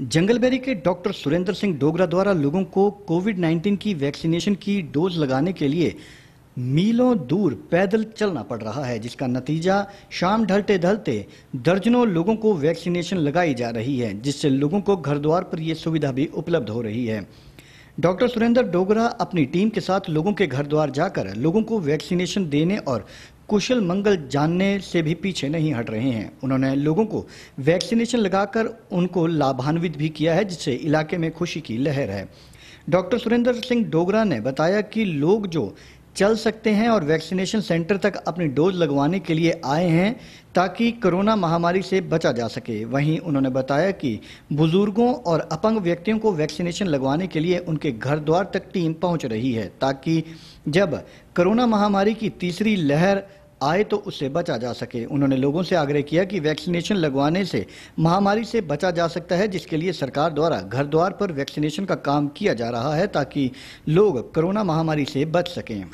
जंगलबेरी के डॉक्टर सुरेंद्र सिंह डोगरा द्वारा लोगों को कोविड 19 की वैक्सीनेशन की डोज लगाने के लिए मीलों दूर पैदल चलना पड़ रहा है जिसका नतीजा शाम ढलते ढलते दर्जनों लोगों को वैक्सीनेशन लगाई जा रही है जिससे लोगों को घर द्वार पर यह सुविधा भी उपलब्ध हो रही है डॉक्टर सुरेंद्र डोगरा अपनी टीम के साथ लोगों के घर द्वार जाकर लोगों को वैक्सीनेशन देने और कुशल मंगल जानने से भी पीछे नहीं हट रहे हैं उन्होंने लोगों को वैक्सीनेशन लगाकर उनको लाभान्वित भी किया है जिससे इलाके में खुशी की लहर है डॉक्टर सुरेंद्र सिंह डोगरा ने बताया कि लोग जो चल सकते हैं और वैक्सीनेशन सेंटर तक अपनी डोज लगवाने के लिए आए हैं ताकि कोरोना महामारी से बचा जा सके वहीं उन्होंने बताया कि बुजुर्गों और अपंग व्यक्तियों को वैक्सीनेशन लगवाने के लिए उनके घर द्वार तक टीम पहुंच रही है ताकि जब कोरोना महामारी की तीसरी लहर आए तो उससे बचा जा सके उन्होंने लोगों से आग्रह किया कि वैक्सीनेशन लगवाने से महामारी से बचा जा सकता है जिसके लिए सरकार द्वारा घर द्वार पर वैक्सीनेशन का काम किया जा रहा है ताकि लोग कोरोना महामारी से बच सकें